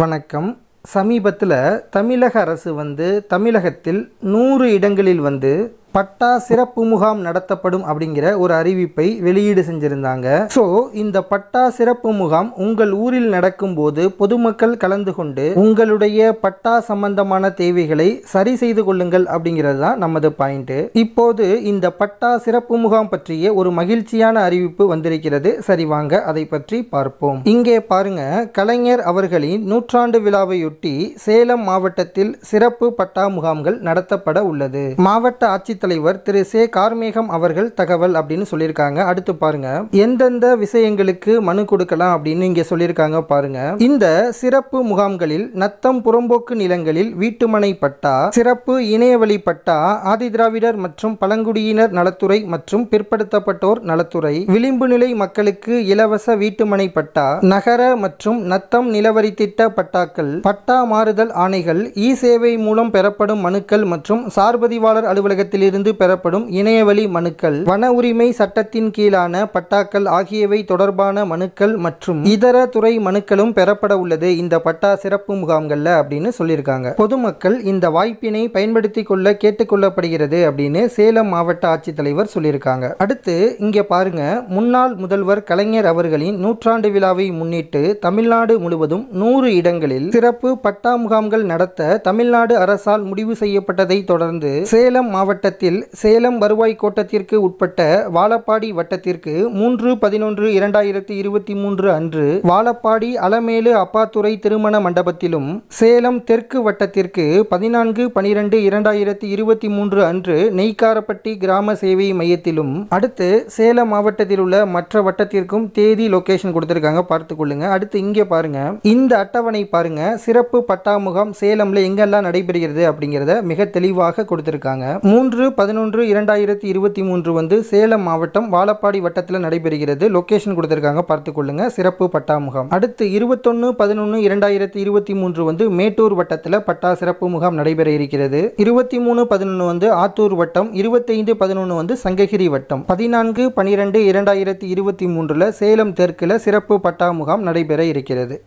வணக்கம் சமீபத்தில் தமிழக அரசு வந்து தமிழகத்தில் நூறு இடங்களில் வந்து பட்டா சிறப்பு முகாம் நடத்தப்படும் அப்படிங்கிற ஒரு அறிவிப்பை வெளியீடு செஞ்சிருந்தாங்க ஸோ இந்த பட்டா சிறப்பு முகாம் உங்கள் ஊரில் நடக்கும்போது பொதுமக்கள் கலந்து கொண்டு உங்களுடைய பட்டா சம்பந்தமான தேவைகளை சரி செய்து கொள்ளுங்கள் அப்படிங்கிறது தான் நமது பாயிண்ட் இப்போது இந்த பட்டா சிறப்பு முகாம் பற்றிய ஒரு மகிழ்ச்சியான அறிவிப்பு வந்திருக்கிறது சரி வாங்க அதை பற்றி பார்ப்போம் இங்கே பாருங்க கலைஞர் அவர்களின் நூற்றாண்டு விழாவையொட்டி சேலம் மாவட்டத்தில் சிறப்பு பட்டா முகாம்கள் நடத்தப்பட உள்ளது மாவட்ட ஆட்சி தலைவர் திரு சே கார்மேகம் அவர்கள் தகவல் அப்படின்னு சொல்லியிருக்காங்க அடுத்து பாருங்க எந்தெந்த விஷயங்களுக்கு மனு கொடுக்கலாம் அப்படின்னு இங்க சொல்லியிருக்காங்க பாருங்க இந்த சிறப்பு முகாம்களில் நத்தம் புறம்போக்கு நிலங்களில் வீட்டுமனை பட்டா சிறப்பு இணையவழி பட்டா ஆதிதிராவிடர் மற்றும் பழங்குடியினர் நலத்துறை மற்றும் பிற்படுத்தப்பட்டோர் நலத்துறை விளிம்பு நிலை மக்களுக்கு இலவச வீட்டுமனை பட்டா நகர மற்றும் நத்தம் நிலவரி திட்ட பட்டாக்கள் பட்டா மாறுதல் ஆணைகள் இ சேவை மூலம் பெறப்படும் மனுக்கள் மற்றும் சார்பதிவாளர் அலுவலகத்தில் இருந்து பெறப்படும் இணையவழி மனுக்கள் வன உரிமை சட்டத்தின் கீழான பட்டாக்கள் ஆகியவை தொடர்பான மனுக்கள் மற்றும் இதர துறை மனுக்களும் பெறப்பட உள்ளது இந்த பட்டா சிறப்பு முகாம்கள்ல அப்படின்னு சொல்லியிருக்காங்க பொதுமக்கள் இந்த வாய்ப்பினை பயன்படுத்தி கொள்ள கேட்டுக்கொள்ளப்படுகிறது அப்படின்னு சேலம் மாவட்ட ஆட்சித்தலைவர் சொல்லியிருக்காங்க அடுத்து இங்கே பாருங்க முன்னாள் முதல்வர் கலைஞர் அவர்களின் நூற்றாண்டு விழாவை முன்னிட்டு தமிழ்நாடு முழுவதும் நூறு இடங்களில் சிறப்பு பட்டா முகாம்கள் நடத்த தமிழ்நாடு அரசால் முடிவு செய்யப்பட்டதை தொடர்ந்து சேலம் மாவட்டத்தில் மாவட்டத்தில் சேலம் வருவாய் கோட்டத்திற்கு உட்பட்ட வாழப்பாடி வட்டத்திற்கு மூன்று பதினொன்று இரண்டாயிரத்தி இருபத்தி மூன்று அன்று வாழப்பாடி அலமேலு அப்பாத்துறை திருமண மண்டபத்திலும் சேலம் தெற்கு வட்டத்திற்கு பதினான்கு பனிரெண்டு இரண்டாயிரத்தி இருபத்தி மூன்று அன்று நெய்க்காரப்பட்டி கிராம சேவை மையத்திலும் அடுத்து சேலம் மாவட்டத்தில் உள்ள மற்ற வட்டத்திற்கும் தேதி லொகேஷன் கொடுத்துருக்காங்க பார்த்துக்கொள்ளுங்க அடுத்து இங்கே பாருங்க இந்த அட்டவணை பாருங்க சிறப்பு பட்டாமுகம் சேலம்ல எங்கெல்லாம் நடைபெறுகிறது அப்படிங்கிறத மிக தெளிவாக கொடுத்திருக்காங்க மூன்று பதினொன்று இரண்டாயிரத்தி இருபத்தி மூன்று வந்து சேலம் மாவட்டம் வாழப்பாடி வட்டத்தில் நடைபெறுகிறது லொக்கேஷன் கொடுத்துருக்காங்க பார்த்துக்கொள்ளுங்க சிறப்பு பட்டா முகாம் அடுத்து இருபத்தொன்னு பதினொன்று இரண்டாயிரத்தி இருபத்தி மூன்று வந்து மேட்டூர் வட்டத்தில் பட்டா சிறப்பு முகாம் நடைபெற இருக்கிறது இருபத்தி மூணு பதினொன்று வந்து ஆத்தூர் வட்டம் இருபத்தைந்து பதினொன்று வந்து சங்ககிரி வட்டம் பதினான்கு பனிரெண்டு இரண்டாயிரத்தி இருபத்தி மூன்றில் சேலம் தெற்கில் சிறப்பு பட்டா முகாம் நடைபெற இருக்கிறது